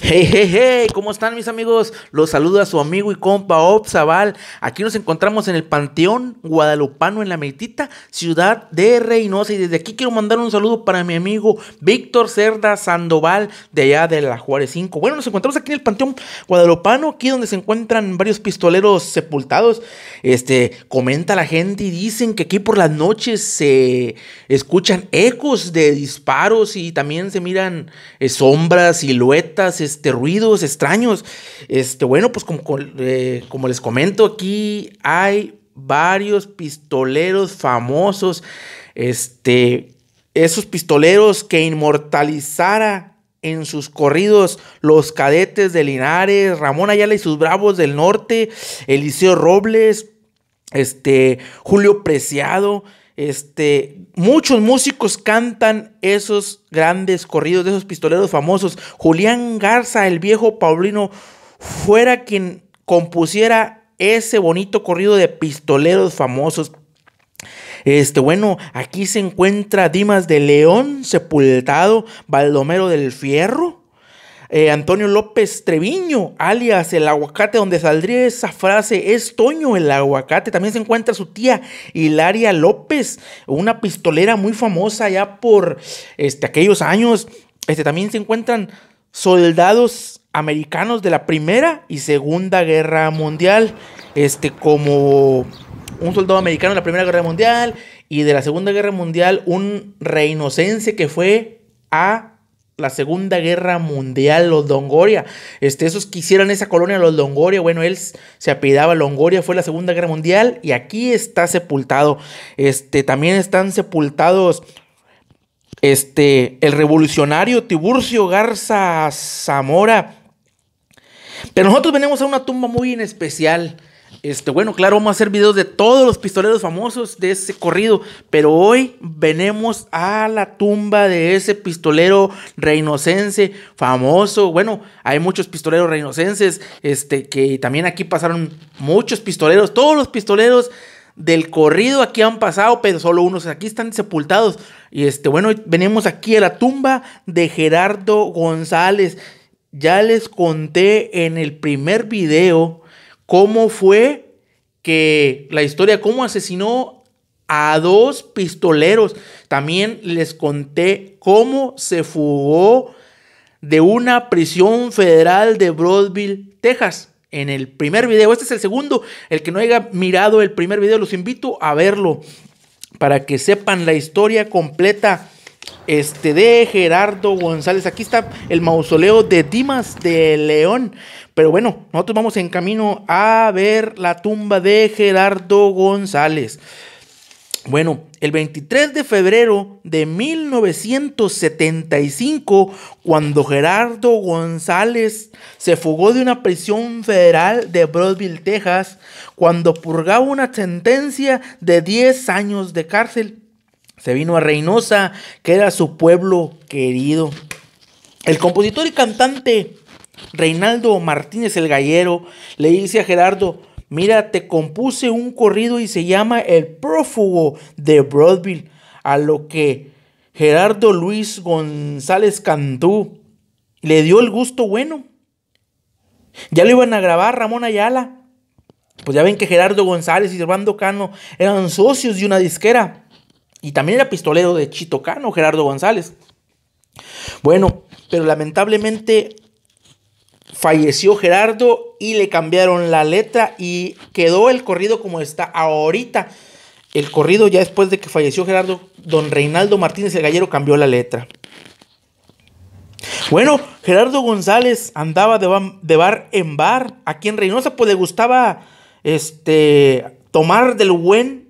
Hey, hey, hey, ¿cómo están mis amigos? Los saluda su amigo y compa Obsaval. Aquí nos encontramos en el Panteón Guadalupano, en la meritita ciudad de Reynosa. Y desde aquí quiero mandar un saludo para mi amigo Víctor Cerda Sandoval, de allá de la Juárez 5. Bueno, nos encontramos aquí en el Panteón Guadalupano, aquí donde se encuentran varios pistoleros sepultados. Este, comenta la gente y dicen que aquí por las noches se escuchan ecos de disparos y también se miran eh, sombras, siluetas este, ruidos extraños. Este, bueno, pues como, eh, como les comento aquí, hay varios pistoleros famosos. Este, esos pistoleros que inmortalizara en sus corridos los cadetes de Linares, Ramón Ayala y sus bravos del norte, Eliseo Robles, este, Julio Preciado, este, muchos músicos cantan esos grandes corridos de esos pistoleros famosos. Julián Garza, el viejo Paulino, fuera quien compusiera ese bonito corrido de pistoleros famosos. Este, bueno, aquí se encuentra Dimas de León, sepultado, Baldomero del Fierro, eh, Antonio López Treviño, alias el aguacate, donde saldría esa frase, es Toño el aguacate. También se encuentra su tía Hilaria López, una pistolera muy famosa ya por este, aquellos años. Este, también se encuentran soldados americanos de la Primera y Segunda Guerra Mundial, este, como un soldado americano de la Primera Guerra Mundial y de la Segunda Guerra Mundial un reinocense que fue a la Segunda Guerra Mundial, los Longoria. Este, esos que hicieron esa colonia, los Longoria, bueno, él se apellidaba Longoria, fue la Segunda Guerra Mundial y aquí está sepultado. Este, también están sepultados este, el revolucionario Tiburcio Garza Zamora. Pero nosotros venimos a una tumba muy especial. Este, bueno, claro, vamos a hacer videos de todos los pistoleros famosos de ese corrido, pero hoy venimos a la tumba de ese pistolero reinocense famoso. Bueno, hay muchos pistoleros reinocenses, este, que también aquí pasaron muchos pistoleros, todos los pistoleros del corrido aquí han pasado, pero solo unos aquí están sepultados. Y este, bueno, venimos aquí a la tumba de Gerardo González. Ya les conté en el primer video cómo fue que la historia, cómo asesinó a dos pistoleros. También les conté cómo se fugó de una prisión federal de Broadville, Texas. En el primer video, este es el segundo, el que no haya mirado el primer video, los invito a verlo para que sepan la historia completa este, de Gerardo González. Aquí está el mausoleo de Dimas de León. Pero bueno, nosotros vamos en camino a ver la tumba de Gerardo González. Bueno, el 23 de febrero de 1975, cuando Gerardo González se fugó de una prisión federal de Broadville, Texas, cuando purgaba una sentencia de 10 años de cárcel, se vino a Reynosa, que era su pueblo querido. El compositor y cantante Reinaldo Martínez el Gallero le dice a Gerardo, mira, te compuse un corrido y se llama El prófugo de Broadville, a lo que Gerardo Luis González Cantú le dio el gusto bueno. Ya lo iban a grabar Ramón Ayala. Pues ya ven que Gerardo González y Servando Cano eran socios de una disquera. Y también era pistolero de Chitocano, Gerardo González. Bueno, pero lamentablemente falleció Gerardo y le cambiaron la letra y quedó el corrido como está ahorita. El corrido ya después de que falleció Gerardo, don Reinaldo Martínez el Gallero cambió la letra. Bueno, Gerardo González andaba de, bar en bar aquí en Reynosa, pues le gustaba este, tomar del buen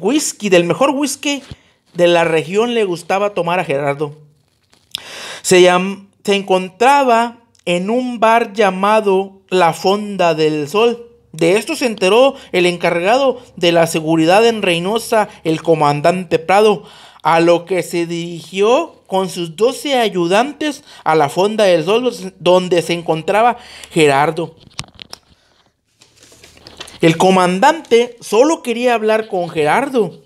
whisky, del mejor whisky de la región le gustaba tomar a Gerardo. Se, encontraba en un bar llamado La Fonda del Sol. De esto se enteró el encargado de la seguridad en Reynosa, el comandante Prado, a lo que se dirigió con sus 12 ayudantes a la Fonda del Sol, donde se encontraba Gerardo. El comandante solo quería hablar con Gerardo,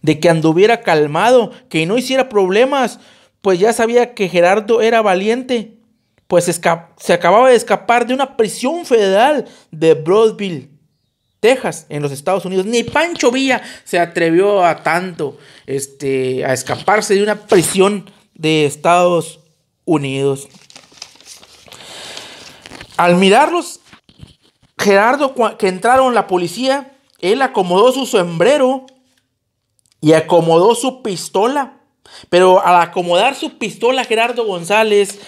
de que anduviera calmado, que no hiciera problemas, pues ya sabía que Gerardo era valiente, pues se acababa de escapar de una prisión federal de Broadville. Texas, en los Estados Unidos. Ni Pancho Villa se atrevió a tanto este, a escaparse de una prisión de Estados Unidos. Al mirarlos Gerardo, que entraron la policía, él acomodó su sombrero y acomodó su pistola. Pero al acomodar su pistola, Gerardo González,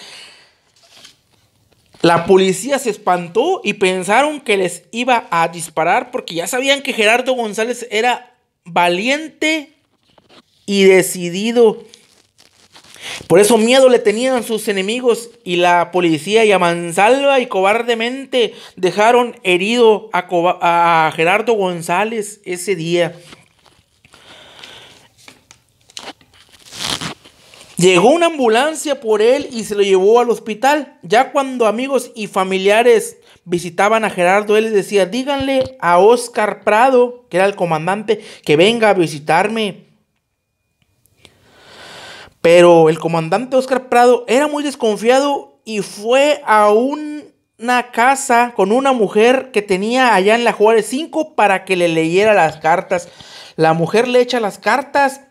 la policía se espantó y pensaron que les iba a disparar porque ya sabían que Gerardo González era valiente y decidido. Por eso miedo le tenían sus enemigos y la policía y a mansalva y cobardemente dejaron herido a, Gerardo González ese día. Llegó una ambulancia por él y se lo llevó al hospital. Ya cuando amigos y familiares visitaban a Gerardo, él les decía, díganle a Oscar Prado, que era el comandante, que venga a visitarme pero el comandante Oscar Prado era muy desconfiado y fue a una casa con una mujer que tenía allá en la Juárez 5 para que le leyera las cartas. La mujer le echa las cartas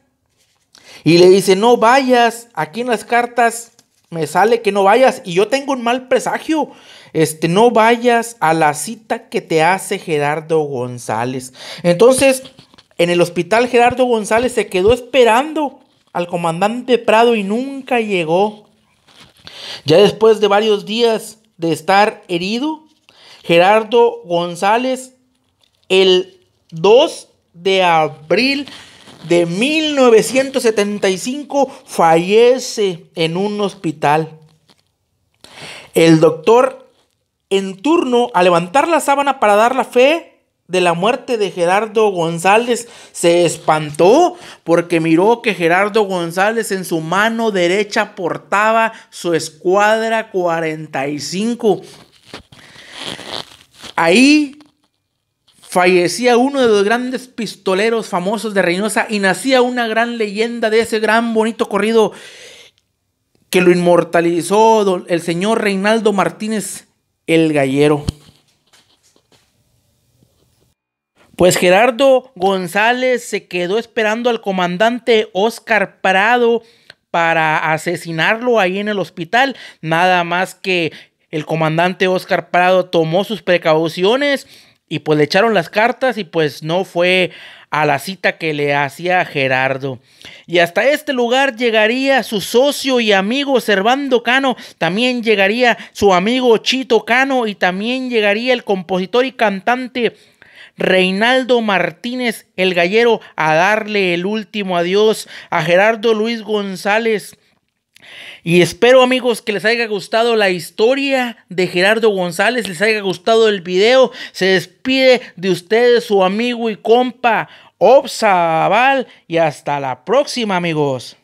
y le dice, no vayas, aquí en las cartas me sale que no vayas y yo tengo un mal presagio. Este, no vayas a la cita que te hace Gerardo González. Entonces, en el hospital Gerardo González se quedó esperando al comandante Prado y nunca llegó. Ya después de varios días de estar herido, Gerardo González, el 2 de abril de 1975, fallece en un hospital. El doctor en turno, a levantar la sábana para dar la fe, de la muerte de Gerardo González se espantó porque miró que Gerardo González en su mano derecha portaba su escuadra 45. Ahí fallecía uno de los grandes pistoleros famosos de Reynosa y nacía una gran leyenda de ese gran bonito corrido que lo inmortalizó el señor Reinaldo Martínez el Gallero. Pues Gerardo González se quedó esperando al comandante Oscar Prado para asesinarlo ahí en el hospital. Nada más que el comandante Oscar Prado tomó sus precauciones y pues le echaron las cartas y pues no fue a la cita que le hacía Gerardo. Y hasta este lugar llegaría su socio y amigo Servando Cano, también llegaría su amigo Chito Cano y también llegaría el compositor y cantante Reinaldo Martínez el Gallero a darle el último adiós a Gerardo Luis González. Y espero amigos que les haya gustado la historia de Gerardo González, les haya gustado el video. Se despide de ustedes su amigo y compa Obsaval y hasta la próxima amigos.